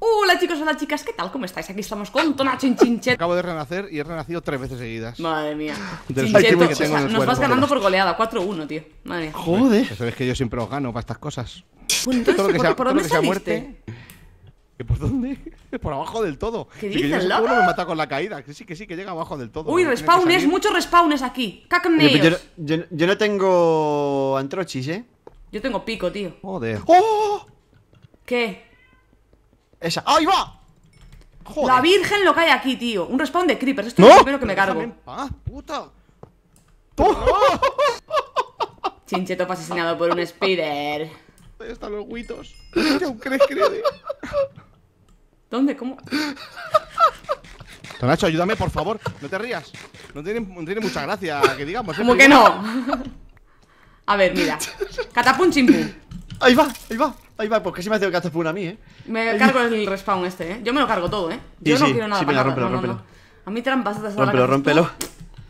Hola chicos, hola chicas, ¿qué tal? ¿Cómo estáis? Aquí estamos con Tonacho en Acabo de renacer y he renacido tres veces seguidas. Madre mía. que tengo nos vas ganando por goleada, 4-1, tío. Madre mía. Joder. Sabes que yo siempre os gano para estas cosas. ¿por, ¿por dónde muerte, ¿Por dónde? Por abajo del todo. ¿Qué dices, que yo me mata con la caída. Que sí, que sí, que llega abajo del todo. Uy, respawnes, muchos respawnes aquí. Pues Cacneos. Yo, yo, no tengo antrochis, ¿eh? Yo tengo pico, tío. Joder. ¡Oh! ¿Qué? Esa. ¡Ahí va! La virgen lo cae aquí, tío. Un respawn de creepers. Esto ¿No? es lo primero que me cargo. ¡Ah! puta. Chinche asesinado por un spider. Ahí están los huitos. ¿Dónde? ¿Cómo? Don ayúdame, por favor. No te rías. No tiene, mucha gracia que digamos. ¿eh? ¿Cómo que no? A ver, mira. Catapum Ahí va, ahí va. Ahí va, porque pues si me hace que por una a mí, ¿eh? Me cargo el respawn este, ¿eh? Yo me lo cargo todo, ¿eh? Yo no quiero nada sí, venga, A mí trampas de rompelo rompelo.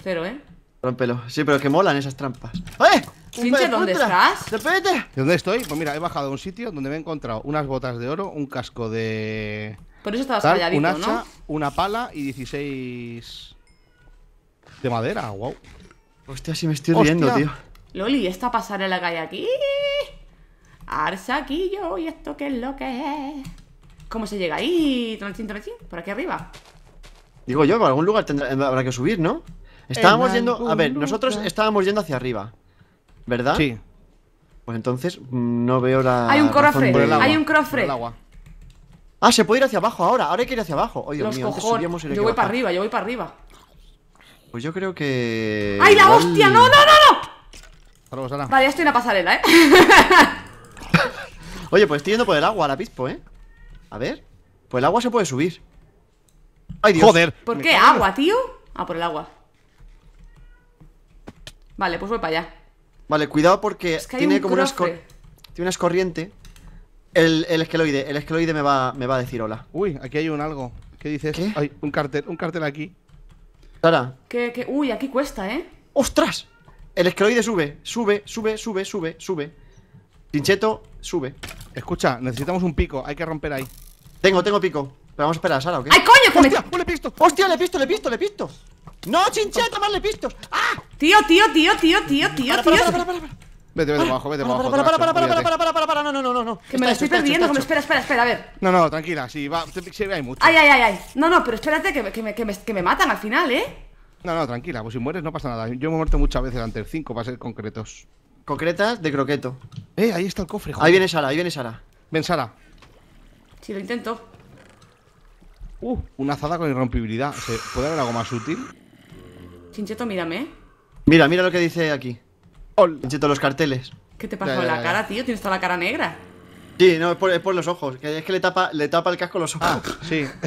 Cero, ¿eh? Rompelo Sí, pero que molan esas trampas. ¡Eh! ¡Pinche, ¿dónde estás? ¿De ¿Dónde estoy? Pues mira, he bajado a un sitio donde me he encontrado unas botas de oro, un casco de... Por eso estabas calladito, un hacha, una pala y 16 de madera, wow. Hostia, si me estoy riendo, tío. Loli, ¿esta en la calle aquí? Arsaquillo, ¿y esto qué es lo que es? ¿Cómo se llega ahí? Tronchín, tronchín, por aquí arriba. Digo yo, por algún lugar eh, habrá que subir, ¿no? Estábamos yendo. A ver, nosotros estábamos yendo hacia arriba. ¿Verdad? Sí. Pues entonces no veo la. Hay un crofre, hay un crofre. Ah, se puede ir hacia abajo ahora. Ahora hay que ir hacia abajo. Oye, Los mío, subíamos Yo voy para arriba, yo voy para arriba. Pues yo creo que. ¡Ay, la hostia! ¡No, no, no, no! Vale, ya estoy en la pasarela, ¿eh? Oye, pues estoy yendo por el agua la Pispo, ¿eh? A ver. Pues el agua se puede subir. ¡Ay, Dios! ¡Joder! ¿Por qué agua, tío? Ah, por el agua. Vale, pues voy para allá. Vale, cuidado porque tiene como una tiene corriente. El, el, esqueloide, el esqueloide me va, me va a decir hola. Uy, aquí hay un algo. ¿Qué dices? Hay un cartel, un cartel aquí. Sara. uy, aquí cuesta, ¿eh? ¡Ostras! El esqueloide sube, sube, sube, sube, sube, sube. Pincheto, sube. Escucha, necesitamos un pico, hay que romper ahí. Tengo, tengo pico. Pero vamos a esperar a Sara, ok. ¡Ay, coño! Que ¡Hostia! ¡Le pisto! ¡Hostia, le pisto, le pisto, le pisto! ¡No, chincheta, más le pisto! ¡Ah! Tío, tío, tío, tío, tío, tío, tío. Vete, vete abajo, vete abajo. Para, para, para, no, no, no, no. Que me lo estoy perdiendo, como espera, espera, espera, a ver. No, no, tranquila, si va, si hay mucho. Ay, ay, ay, ay. No, no, pero espérate que, me, matan al final, ¿eh? No, no, tranquila, pues si mueres no pasa nada. Yo me he muerto muchas veces antes, cinco para ser concretos. Concretas de croqueto. Eh, ahí está el cofre, Ahí viene Sara, ahí viene Sara. Ven, Sara. Sí, lo intento. Uh, una azada con irrompibilidad. ¿Se ¿Puede haber algo más útil? Chincheto, mírame. ¿eh? Mira, mira lo que dice aquí. Chincheto, los carteles. ¿Qué te pasa en la cara, tío? Tienes toda la cara negra. Sí, no, es por, los ojos. Es que le tapa, le tapa el casco los ojos. Ah, sí.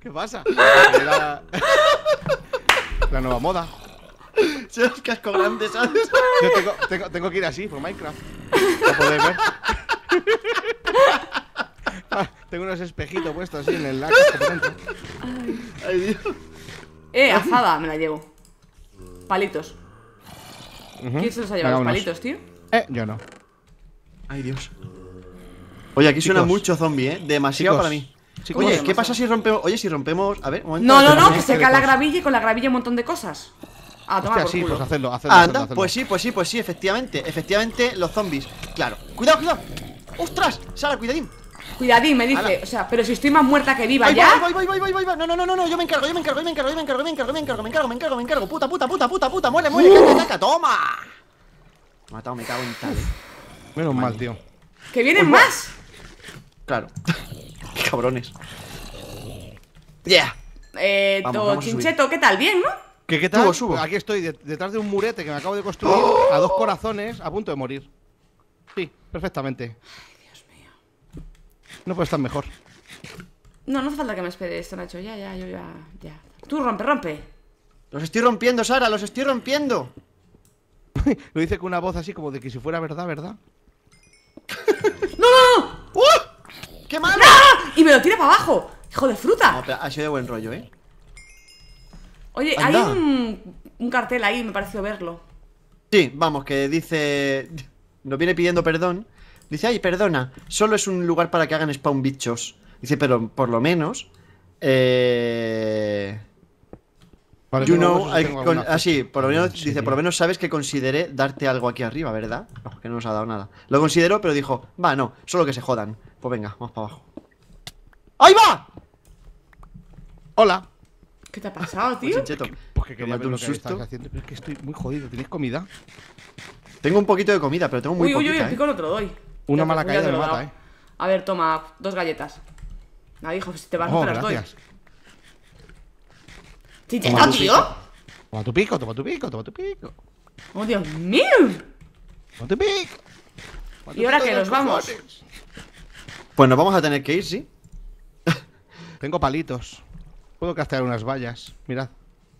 ¿Qué pasa? La nueva moda. Se los casco grandes, ¿sabes? Yo tengo, tengo, que ir así por Minecraft. Para poder ver. Ah, tengo unos espejitos puestos así en el lago. Ay. Ay, Dios. Eh, azada, me la llevo. Palitos. ¿Quién se los ha llevado? Los palitos, tío. Eh, yo no. Ay, Dios. Oye, aquí suena mucho zombie, ¿eh? Demasiado para mí. Oye, ¿qué pasa si rompemos? Oye, si rompemos. A ver, un momento. No, no, no, que se cae la gravilla y con la gravilla un montón de cosas. Ah, toma sí, pues hacerlo, hacerlo, ah, hacerlo, hacerlo, Pues sí, pues sí, pues sí, efectivamente. Efectivamente, los zombies. Claro. Cuidado, cuidado. ¡Ostras! Sara, cuidadín. Cuidadín, me dice. O sea, pero si estoy más muerta que viva, ¿ya? Voy, voy, voy, voy, voy, voy. No, no, no, no, yo me encargo, yo me encargo, yo me encargo, yo me encargo, yo me encargo, me encargo, me encargo, me encargo, me encargo. Puta, puta, puta, puta, puta. Muere, muere, uh. caca, caca, toma. Matado, me cago en tal. Eh. Menos mal, tío. Que vienen más. Claro cabrones. Yeah. Eh, Chincheto, ¿qué tal? Bien, ¿no? ¿Qué, qué tal? Aquí estoy, detrás de un murete que me acabo de construir, a dos oh. corazones, a punto de morir. Sí, perfectamente. Ay, Dios mío. No puede estar mejor. No, no hace falta que me espere esto, Nacho. Ya, ya, yo ya, ya. Tú rompe, rompe. Los estoy rompiendo, Sara, los estoy rompiendo. Lo dice con una voz así como de que si fuera verdad, ¿verdad? ¡No, no, no! ¡Uh! ¡Qué malo! Y me lo tira para abajo. Hijo de fruta. ha sido de buen rollo, ¿eh? Oye, hay un, un, cartel ahí, me pareció verlo. Sí, vamos, que dice... Nos viene pidiendo perdón. Dice, ay, perdona, solo es un lugar para que hagan spawn bichos. Dice, pero por lo menos... Eh you know, así, ah, por lo menos, dice, por lo menos sabes que consideré darte algo aquí arriba, ¿verdad? que no nos ha dado nada. Lo considero, pero dijo, va, no, solo que se jodan. Pues venga, vamos para abajo. ¡Ahí va! Hola. ¿Qué te ha pasado, pues, tío? Pues, que porque quería ver un lo que susto. Haciendo, es que estoy muy jodido. ¿Tenéis comida? Tengo un poquito de comida, pero tengo muy uy, Uy, uy, uy, el ¿eh? pico doy. Una pues, mala caída me mata, eh. A ver, toma, dos galletas. ¿Me dijo si te vas, a hacer oh, las gracias. doy. ¿Toma tío? Toma tu pico, toma tu pico, toma tu pico. ¡Oh, Dios mío! ¡Toma tu pico! ¿Y ahora que nos vamos? Pues nos vamos a tener que ir, ¿sí? Tengo palitos. Puedo craftear unas vallas, mirad.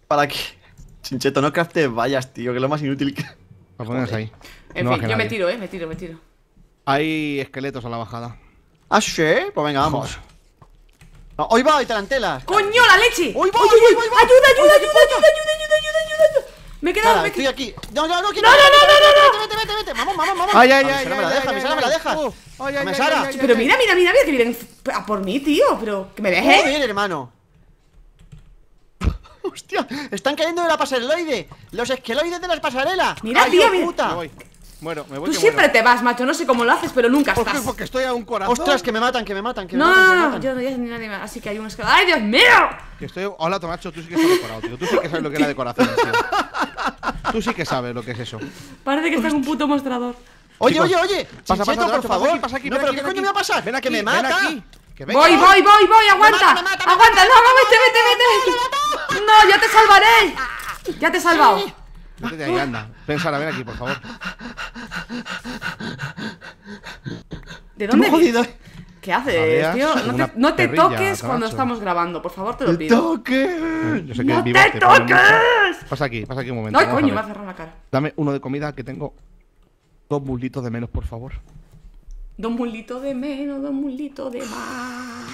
¿Para qué? Chincheto, no craftes vallas, tío, que es lo más inútil que... Lo pones ahí. En fin, yo me tiro, eh, me tiro, me tiro. Hay esqueletos a la bajada. ¿Ah, sí? Pues venga, vamos. ¡Hoy va! hoy Tarantela. ¡Coño, la leche! ¡Hoy va! ¡Ayuda, ayuda, ayuda, ayuda, ayuda, ayuda, ayuda! Me he quedado. Estoy aquí. No, no, no, no, no, no, vete, vete, vete, vamos, vamos, vamos. Ay, ay, ay, me la deja, me la deja. Ay, ay, Pero mira, mira, mira, mira que vienen a por mí, tío, pero que me dejen. Muy bien, hermano. Hostia, están cayendo de la pasareloide. Los esqueloides de las pasarelas. Mira, tío, mira. Bueno, me voy Tú siempre te vas, macho. No sé cómo lo haces, pero nunca ¿Por estás. Qué? Porque estoy a un corazón. Ostras, que me matan, que me matan, que no, me matan. No, no, no, yo no voy ni nadie Así que hay un escalón ¡Ay, Dios mío! Que estoy. Hola, Tomacho, tú sí que estás decorado, tío. Tú sí que sabes lo que es la decoración. Tú sí que sabes lo que es eso. Parece que está en un puto mostrador. Oye, oye, oye. Pasa, pasa, por favor. Pasa aquí, no, pero ¿qué coño me va a pasar? Ven a que me mata. Voy, voy, voy, voy, aguanta. Aguanta, no, no, vete, vete, vete. No, ya te salvaré. Ya te he salvado. Vete de ahí, anda. Pensara, ven aquí, por favor. ¿De dónde? ¿Qué haces, tío? No te, toques cuando estamos grabando, por favor, te lo pido. ¡Toques! Yo sé que ¡No te toques! Pasa aquí, pasa aquí un momento. No, coño, me ha cerrado la cara. Dame uno de comida que tengo dos mulitos de menos, por favor. Dos mulitos de menos, dos mulitos de más.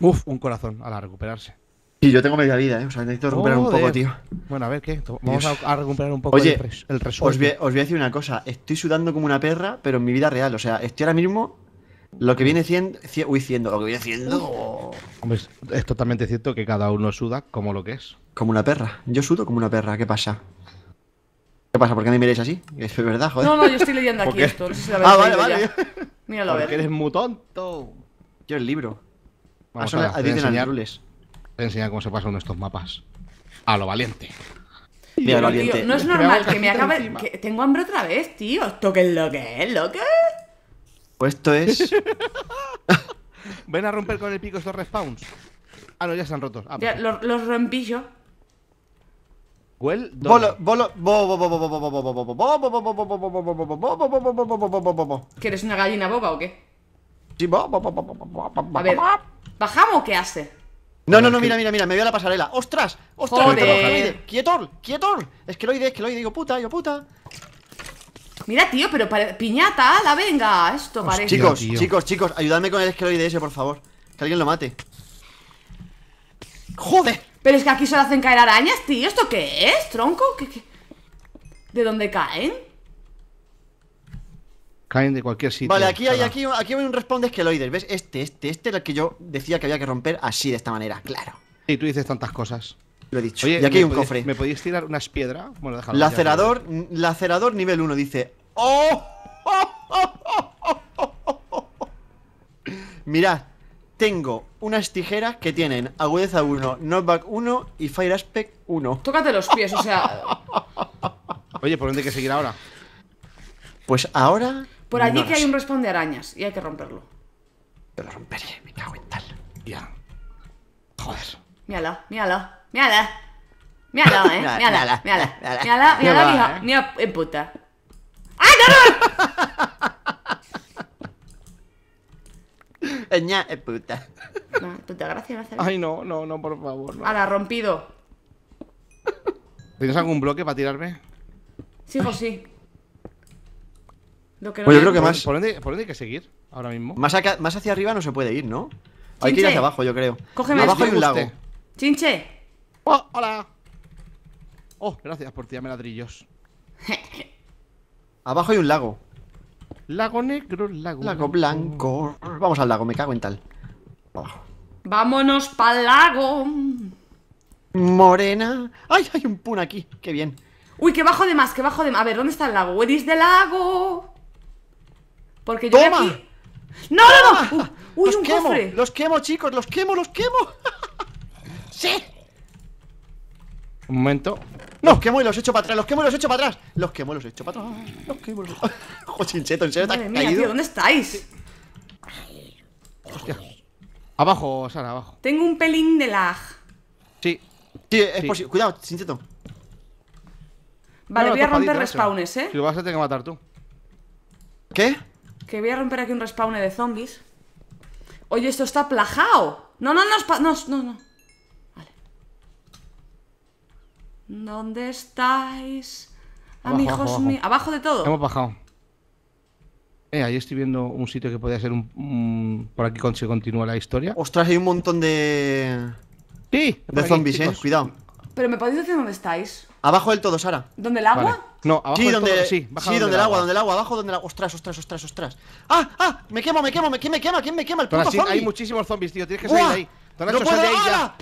Uf, un corazón a la recuperarse. Y yo tengo media vida, ¿eh? O sea, necesito recuperar un poco, tío. Bueno, a ver, ¿qué? Vamos a, recuperar un poco el, res Os voy, os a decir una cosa. Estoy sudando como una perra, pero en mi vida real. O sea, estoy ahora mismo... Lo que viene haciendo, Uy, siendo. Lo que viene haciendo. Hombre, es totalmente cierto que cada uno suda como lo que es. Como una perra. Yo sudo como una perra. ¿Qué pasa? ¿Qué pasa? ¿Por qué me miráis así? Es verdad, joder. No, no, yo estoy leyendo aquí esto. ah, vale, vale. Míralo a ver. Porque eres muy tonto. Yo el libro. Ah, a, te enseñar cómo se pasan estos mapas. A lo valiente. no es normal que me acabe. tengo hambre otra vez, tío. ¿Esto que es lo que es? ¿Lo que Pues esto es. Ven a romper con el pico estos respawns. Ah, no, ya están rotos. los, rompillo. una gallina boba o qué? Sí, bo, bo, bo, no, no, no, mira, mira, mira, me veo a la pasarela. ¡Ostras! ¡Ostras! Joder. ¡Quietor! ¡Quietor! esqueloide! esqueloide digo puta, yo puta. Mira, tío, pero piñata, la venga. Esto parece. Chicos, chicos, chicos, ayudadme con el esqueloide ese, por favor. Que alguien lo mate. ¡Joder! Pero es que aquí solo hacen caer arañas, tío. ¿Esto qué es, tronco? de dónde caen? de cualquier sitio. Vale, aquí hay, aquí, aquí hay un que esqueloides, ¿ves? Este, este, este era el que yo decía que había que romper así, de esta manera, claro. Y tú dices tantas cosas. Lo he dicho. y aquí hay un cofre. ¿Me podéis tirar unas piedras? Bueno, déjalo. Lacerador, lacerador nivel 1 dice. Oh, oh, oh, ¡Oh! ¡Oh! Mirad, tengo unas tijeras que tienen agudeza 1, knockback 1 y fire aspect 1. Tócate los pies, o sea. Oye, ¿por dónde hay que seguir ahora? Pues ahora por allí que hay un respawn de arañas y hay que romperlo. Te lo romperé, me cago en tal. Ya. Joder. Mírala, mírala, mírala. Mírala, eh. Mírala, mírala. Mírala, mírala, mírala eh. Mira, en puta. ¡Ah, no, no! ¡Eña es puta. No, puta, gracias, gracias. Ay, no, no, no, por favor. No. Ahora, rompido. ¿Tienes algún bloque para tirarme? Sí, pues sí. Pues yo creo que más. ¿Por dónde, hay que seguir ahora mismo? Más, más hacia arriba no se puede ir, ¿no? Hay que ir hacia abajo, yo creo. Cógeme abajo hay un lago. ¡Chinche! Oh, ¡Hola! Oh, gracias por tirarme ladrillos. abajo hay un lago. Lago negro, lago. Lago blanco. Vamos al lago, me cago en tal. Vámonos Vámonos pa'l lago. Morena. ¡Ay, hay un pun aquí! ¡Qué bien! Uy, que bajo de más, que bajo de más. A ver, ¿dónde está el lago? ¿Where is the lago? Porque yo Aquí... ¡No, no, no! ¡Uy, un cofre! ¡Los quemo, chicos! ¡Los quemo, los quemo! ¡Sí! Un momento. No. Los quemo y los echo para atrás, los quemo y los echo para atrás. Los quemo y los echo para atrás. Los quemo y los echo ¿en serio te has mía, Tío, ¿Dónde estáis? Hostia. Abajo, Sara, abajo. Tengo un pelín de lag. Sí. Sí, es posible. Cuidado, Chincheto. Vale, voy a romper respawnes, eh. Si lo vas a tener que matar tú. ¿Qué? Que voy a romper aquí un respawn de zombies. Oye, esto está plajado. No, no, no, no, no, no. Vale. ¿Dónde estáis? amigos Abajo de todo. Hemos bajado. Eh, ahí estoy viendo un sitio que podría ser un, Por aquí se continúa la historia. Ostras, hay un montón de... Sí. De zombies, eh. Cuidado. Pero me podéis decir dónde estáis. Abajo del todo, Sara. ¿Dónde el agua? No, abajo sí, del donde, todo, sí, sí, donde, el agua, donde el agua, abajo donde el agua. Ostras, ostras, ostras, ostras. ¡Ah! ¡Ah! Me quemo, me quemo, ¿quién me quema, ¿quién me quema? El puto Hay muchísimos zombies, tío, tienes que salir de ahí. No puedo,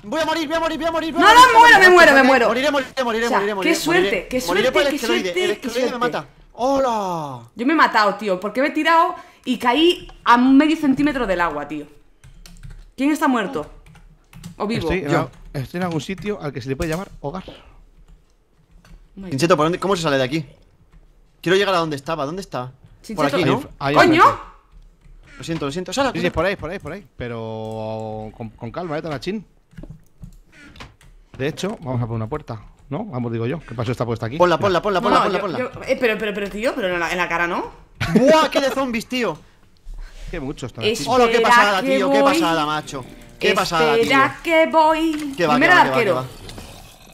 Voy a morir, voy a morir, voy a morir. no, no, muero, me muero, me muero. Moriré, moriré, moriré, moriré, Qué suerte, qué suerte, moriré qué suerte. El me mata. ¡Hola! Yo me he matado, tío, porque me he tirado y caí a medio centímetro del agua, tío. ¿Quién está muerto? ¿O vivo? estoy en algún sitio al que se le puede llamar hogar. Chincheto, oh ¿cómo se sale de aquí? Quiero llegar a donde estaba, ¿dónde está? Por aquí, ¿no? ¡Coño! Lo siento, lo siento. Sala, sí, por ahí, por ahí, por ahí. Pero con, calma, eh, Tanachín. De hecho, vamos a por una puerta. ¿No? Vamos, digo yo. ¿Qué pasó esta puesta aquí? Ponla, ponla, ponla, ponla, ponla, ponla. Eh, pero, pero, pero, tío, pero en la, cara no. ¡Buah! ¡Qué de zombies, tío! ¡Qué muchos Tanachín! ¡Hola, qué pasada, tío! ¡Qué pasada, macho! ¡Qué pasada, tío! que voy! ¡Qué va, que va, que va!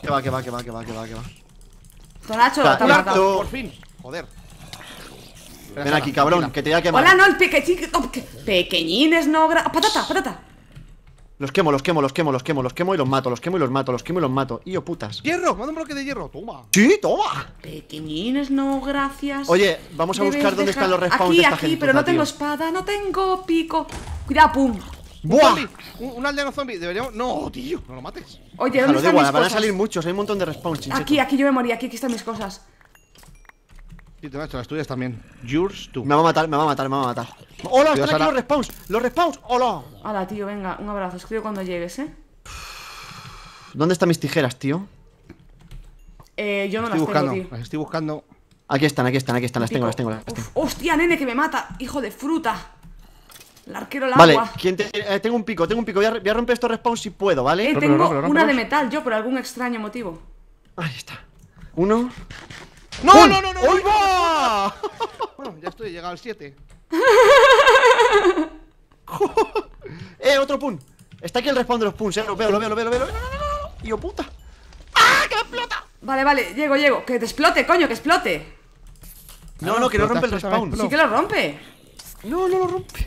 ¡Que va, qué va, que va, que va, qué va! Tonacho, ha Por fin. Joder. Ven aquí, cabrón, que te voy a quemar. Hola, no, el pequeñín. pequeñines, no. Patata, patata. Los quemo, los quemo, los quemo, los quemo, los quemo y los mato, los quemo y los mato, los quemo y los mato. Y yo putas. ¡Hierro! ¡Manda un bloque de hierro! ¡Toma! ¡Sí, toma! Pequeñines, no, gracias. Oye, vamos a buscar dónde están los respawns. de esta aquí, gente, pero no tengo espada, no tengo pico. Cuidado, pum. ¡Buah! un, aldeano zombie, deberíamos. No, tío, no lo mates. Oye, ¿dónde están mis van a salir muchos, hay un montón de respawns, Aquí, aquí yo me morí, aquí, aquí están mis cosas. Sí, te las tuyas también. Yours, tú. Me va a matar, me va a matar, me va a matar. ¡Hola! Están aquí los respawns, los respawns, hola. Hola, tío, venga, un abrazo, escribo cuando llegues, eh. ¿Dónde están mis tijeras, tío? Eh, yo no las tengo, tío. estoy buscando. Aquí están, aquí están, aquí están, las tengo, las tengo, las tengo. ¡Hostia, nene, que me mata! ¡Hijo de fruta! El arquero el vale, eh, tengo un pico, tengo un pico. Voy a, romper estos respawns si puedo, ¿vale? Eh, tengo una de metal yo por algún extraño motivo. Ahí está. Uno. ¡No, no, no, no! ¡Hoy va! bueno, ya estoy, he llegado al 7. ¡Eh, otro pun! Está aquí el respawn de los puns, eh. Lo veo, lo veo, lo veo, lo veo. no! ¡No, yo puta! ¡Ah, que explota! Vale, vale, llego, llego. Que te explote, coño, que explote. No, no, que no rompe el respawn. Sí que lo rompe. No, no lo rompe.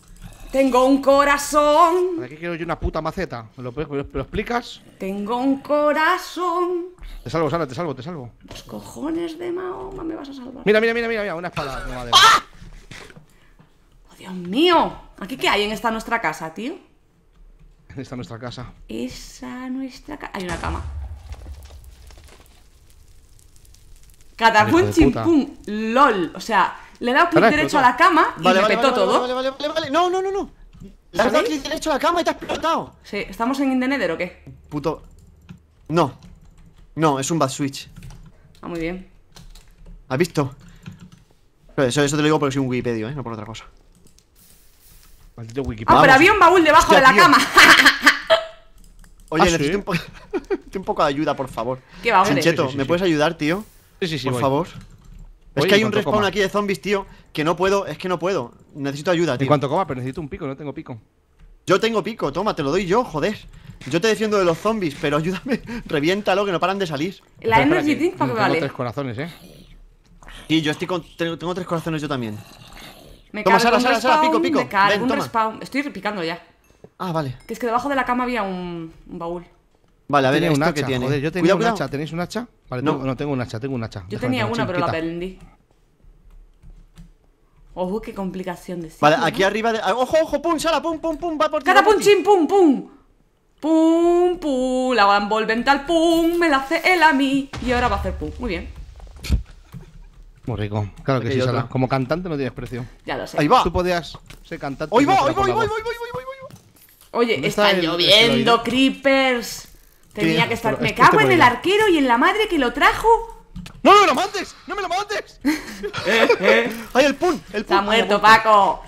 Tengo un corazón. Aquí qué quiero yo una puta maceta? ¿Me lo, explicas? Tengo un corazón. Te salvo, Sara, te salvo, te salvo. Los cojones de Mahoma me vas a salvar. Mira, mira, mira, mira, mira una espada de ¡Ah! ¡Oh, Dios mío! ¿Aquí qué hay en esta nuestra casa, tío? En esta nuestra casa. Esa nuestra casa. Hay una cama. Catacún chimpum. LOL. O sea, le he dado clic derecho a la cama y vale, me petó vale, todo. Vale, vale, vale, No, no, no, no. Le has dado ¿Ah, clic derecho a la cama y te ha explotado. Sí, ¿estamos en Indeneder o qué? Puto. No. No, es un bad switch. Ah, muy bien. ¿Has visto? eso, te lo digo porque soy un Wikipedia, ¿eh? No por otra cosa. Maldito Wikipedia. Ah, pero había un baúl debajo de la cama. Oye, ah, necesito un, poco de ayuda, por favor. ¿Qué ¿me puedes ayudar, tío? Sí, sí, sí. Por favor. Es que hay un respawn aquí de zombies, tío, que no puedo, es que no puedo. Necesito ayuda, tío. En cuanto coma, pero necesito un pico, no tengo pico. Yo tengo pico, toma, te lo doy yo, joder. Yo te defiendo de los zombies, pero ayúdame, reviéntalo, que no paran de salir. La Energy team, para que vale. Tengo tres corazones, eh. Sí, yo estoy con, tengo tres corazones yo también. Me toma, Sara, Sara, Sara, pico, pico. Me un Respawn. Estoy repicando ya. Ah, vale. Que es que debajo de la cama había un, un baúl. Vale, a ver, que tiene? yo tenía un hacha. ¿Tenéis un hacha? Vale, no. Tengo, no tengo un hacha, tengo un hacha. Yo tenía una, pero la perdí. Ojo, qué complicación de Vale, aquí ¿eh? arriba de... Ah, ¡Ojo, ojo! ¡Pum! ¡Sala! ¡Pum, pum, pum! ¡Va por ti! ¡Cada pum, chim pum, pum! ¡Pum, pum! La va a al pum, me la hace él a mí Y ahora va a hacer pum, muy bien Muy rico, claro que sí, Sala Como cantante no tienes precio Ya lo sé Ahí va Tú podías ser cantante ¡Ahí va! ¡Ahí va! ¡Ahí va! ¡Ahí va! ¡Ahí va! Oye, está están este lloviendo creepers Tenía que estar. me este cago en el arquero y en la madre que lo trajo. ¡No, me lo mandes! ¡No me lo mates! Eh, eh, ¡Ay, el pun! El pun. ¡Está muerto, Paco!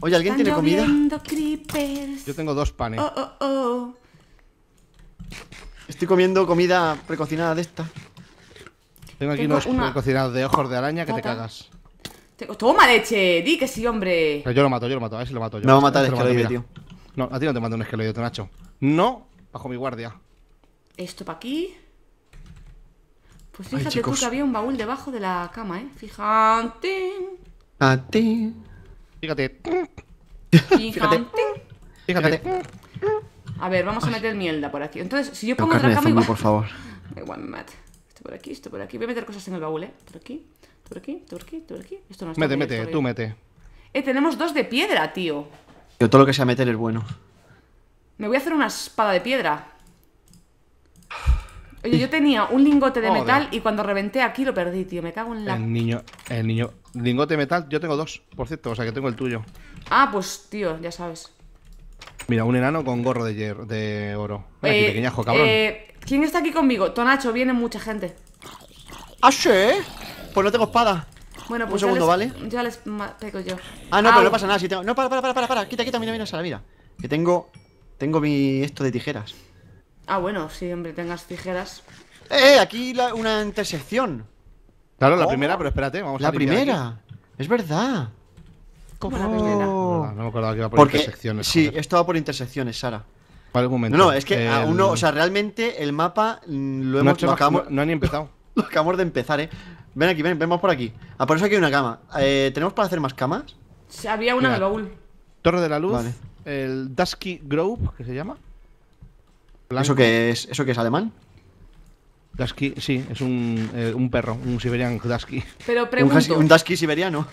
Oye, ¿alguien tiene comida? Yo tengo dos panes. Oh, oh, oh. Estoy comiendo comida precocinada de esta. Tengo aquí unos una... precocinados de ojos de araña que te cagas. Toma leche, di que sí, hombre. Pero yo lo mato, yo lo mato, a ver si lo mato yo. No, matar, a que lo este tío. No, a ti no te mando un esqueleto, Nacho. No, bajo mi guardia. Esto para aquí. Pues fíjate tú que había un baúl debajo de la cama, ¿eh? Fíjate. A ti. Fíjate. Fíjate. Fíjate. A ver, vamos a meter mierda por aquí. Entonces, si yo pongo otra cama igual... por favor. Igual mate. Esto por aquí, esto por aquí. Voy a meter cosas en el baúl, ¿eh? por aquí, por aquí, por aquí, por aquí. Esto no está Mete, mete, tú mete. Eh, tenemos dos de piedra, tío. Yo todo lo que sea meter es bueno. Me voy a hacer una espada de piedra. Oye, yo tenía un lingote de metal y cuando reventé aquí lo perdí, tío. Me cago en la. El niño, el niño. Lingote de metal, yo tengo dos, por cierto, o sea que tengo el tuyo. Ah, pues tío, ya sabes. Mira, un enano con gorro de, de oro. Eh, pequeñajo, cabrón. Eh, ¿Quién está aquí conmigo? Tonacho, viene mucha gente. ¡Ah, sí! Pues no tengo espada. Bueno, pues. segundo, ya les, ¿vale? Ya les pego yo. Ah, no, pero no pasa nada. No, para, para, para, para, Quita, quita, mira, mira, Sara, mira. Que tengo. Tengo mi. esto de tijeras. Ah, bueno, si hombre, tengas tijeras. ¡Eh! eh aquí una intersección. Claro, la primera, pero espérate, vamos la a La primera. Es verdad. ¿Cómo la primera? Pues no, no me acordaba que iba por intersecciones. Sí, esto va por intersecciones, Sara. Para algún momento. No, no, es que a uno, o sea, realmente el mapa mm, lo hemos no, no, no ha ni empezado. acabamos de empezar, eh. Ven aquí, ven, ven, vamos por aquí. Ah, por eso aquí hay una cama. Eh, ¿Tenemos para hacer más camas? había una de baúl. Torre de la Luz, el Dusky Grove, que se llama. ¿Eso qué es, ¿Eso que es alemán? Dusky, sí, es un, eh, perro, un Siberian Dusky. Pero pregunto. Un, Dusky siberiano.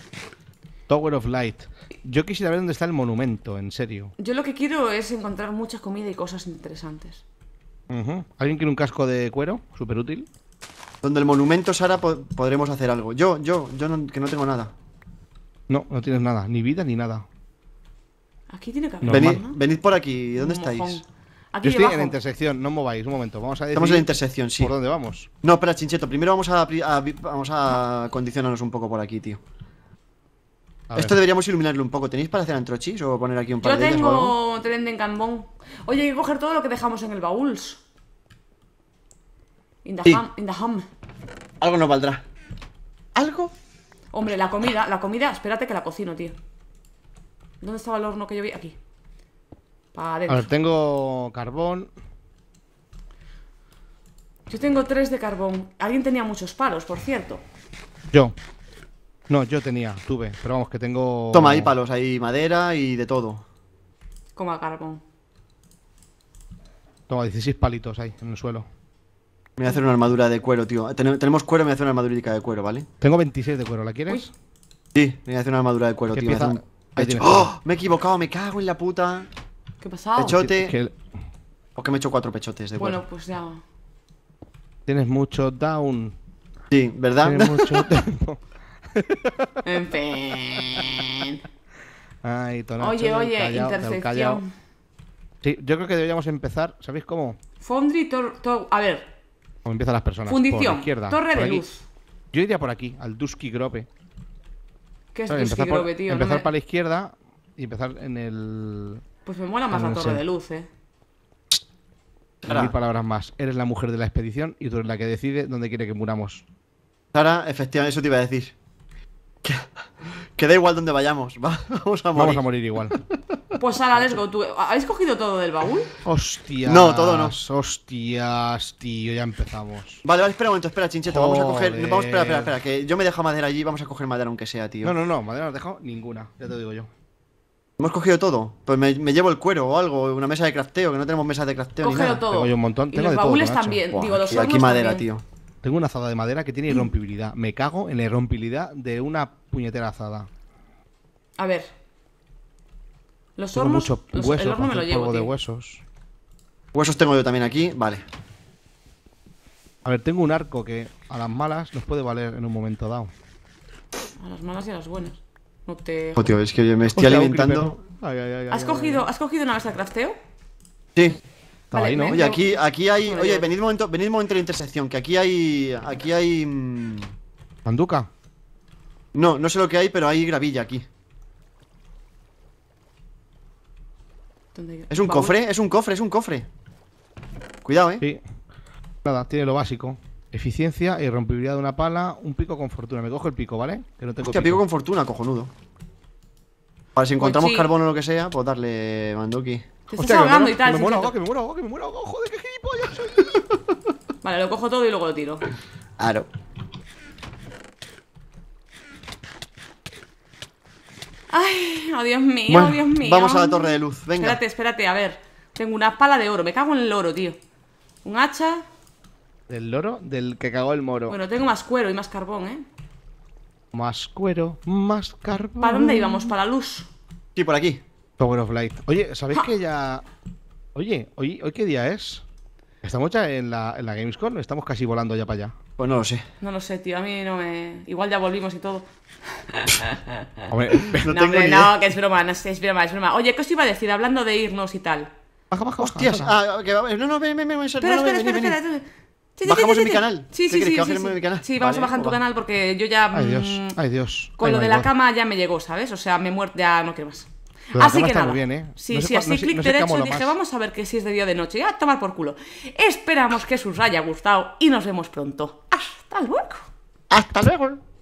Tower of Light. Yo quisiera ver dónde está el monumento, en serio. Yo lo que quiero es encontrar mucha comida y cosas interesantes. ¿Alguien quiere un casco de cuero? Súper útil. Donde el monumento, Sara, podremos hacer algo. Yo, yo, yo no, que no tengo nada. No, no tienes nada, ni vida ni nada. Aquí tiene que haber. Venid, venid por aquí, ¿dónde estáis? Aquí Yo estoy en la intersección, no mováis, un momento, vamos a Estamos en la intersección, sí. ¿Por dónde vamos? No, espera, Chincheto, primero vamos a, vamos a condicionarnos un poco por aquí, tío. Esto deberíamos iluminarlo un poco. ¿Tenéis para hacer antrochis o poner aquí un par Yo de tengo tren de encambón. Oye, hay que coger todo lo que dejamos en el baúl. In the Algo nos valdrá. ¿Algo? Hombre, la comida, la comida, espérate que la cocino, tío. ¿Dónde estaba el horno que yo vi? Aquí. A ver, tengo carbón. Yo tengo tres de carbón. Alguien tenía muchos palos, por cierto. Yo. No, yo tenía, tuve. Pero vamos, que tengo. Toma, ahí palos, hay madera y de todo. Coma carbón. Toma, 16 palitos ahí en el suelo. Me voy a hacer una armadura de cuero, tío. tenemos cuero, me voy a hacer una armadurita de cuero, ¿vale? Tengo 26 de cuero, ¿la quieres? Sí, me voy a hacer una armadura de cuero, tío. Me, ¡Oh! me he equivocado, me cago en la puta. ¿Qué pasado? Pechote. ¿Qué, qué... me he hecho cuatro pechotes de cuero. Bueno, pues ya. Tienes mucho down. Sí, ¿verdad? Tienes mucho tiempo. en fin. Ay, tonacho, Oye, oye, intersección. Sí, yo creo que deberíamos empezar. ¿Sabéis cómo? Foundry, a ver, Empieza empiezan las personas? Fundición, izquierda, torre de luz. Yo iría por aquí, al Dusky Grope. ¿Qué es Dusky empezar tío? Empezar para la izquierda y empezar en el... Pues me mola más la torre de luz, eh. Mil palabras más. Eres la mujer de la expedición y tú eres la que decide dónde quiere que muramos. Sara, efectivamente, eso te iba a decir. Que, da igual dónde vayamos, vamos a morir. Vamos a morir igual. Pues ahora, let's go. ¿Tú, ¿Habéis cogido todo del baúl? Hostia No, todo no. Hostias, tío, ya empezamos. Vale, vale, espera un momento, espera, chincheto. Vamos a coger. Vamos, espera, espera, espera. Que yo me dejo madera allí, vamos a coger madera aunque sea, tío. No, no, no, madera no has dejado ninguna, ya te lo digo yo. Hemos cogido todo. Pues me, llevo el cuero o algo, una mesa de crafteo, que no tenemos mesa de crafteo. ni nada. todo. Tengo yo un montón. Y los baúles también. Digo, los tío, aquí madera, tío. Tengo una azada de madera que tiene irrompibilidad. Me cago en la irrompibilidad de una puñetera azada. A ver. Los Mucho el horno me lo llevo. de huesos. Huesos tengo yo también aquí, vale. A ver, tengo un arco que a las malas nos puede valer en un momento dado. A las malas y a las buenas. No te. Oh, tío, es que me estoy alimentando. ¿Has, cogido, ¿Has cogido una mesa de crafteo? Sí. ¿no? Oye, aquí, aquí hay. Oye, venid un momento, venid la intersección, que aquí hay. Aquí hay. ¿Panduca? Mm, no, no sé lo que hay, pero hay gravilla aquí. ¿Es un cofre? Es un cofre, es un cofre. Cuidado, eh. Nada, tiene lo básico. Eficiencia y rompibilidad de una pala, un pico con fortuna. Me cojo el pico, ¿vale? Que no tengo Hostia, pico. con fortuna, cojonudo. Vale, si encontramos pues carbono o lo que sea, pues darle mandoki. Te muero, y tal. me muero, que me muero, que me muero, oh, joder, qué gilipollas soy. vale, lo cojo todo y luego lo tiro. Claro. Ay, oh Dios mío, oh Dios mío. Vamos a la torre de luz, venga. Espérate, espérate, a ver. Tengo una pala de oro, me cago en el oro, tío. Un hacha. ¿Del loro? Del que cagó el moro. Bueno, tengo más cuero y más carbón, ¿eh? Más cuero, más carbón. ¿Para dónde íbamos? ¿Para la luz? Sí, por aquí. Power of Light. Oye, ¿sabéis que ya. Oye, hoy, hoy qué día es? Estamos ya en la, en la Gamescom, estamos casi volando ya para allá. Pues no lo sé. No lo sé, tío. A mí no me. Igual ya volvimos y todo. no, no, que es broma, no, es broma, es broma. Oye, ¿qué os iba a decir hablando de irnos y tal? Baja, baja, Hostias. Ah, que, no, no, ven, ven, ven. Espera, espera, espera, espera. Bajamos en mi canal. Sí, sí, sí. Sí, vamos a bajar en tu canal porque yo ya. Ay, Dios. Mm, ay, Dios. Con lo de la cama ya me llegó, ¿sabes? O sea, me muerto. Ya no quiero más así que nada. Muy bien, ¿eh? Sí, sí, así clic derecho dije, vamos a ver que si es de día de noche. Ya, tomar por culo. Esperamos que os haya gustado y nos vemos pronto. Hasta luego. Hasta luego.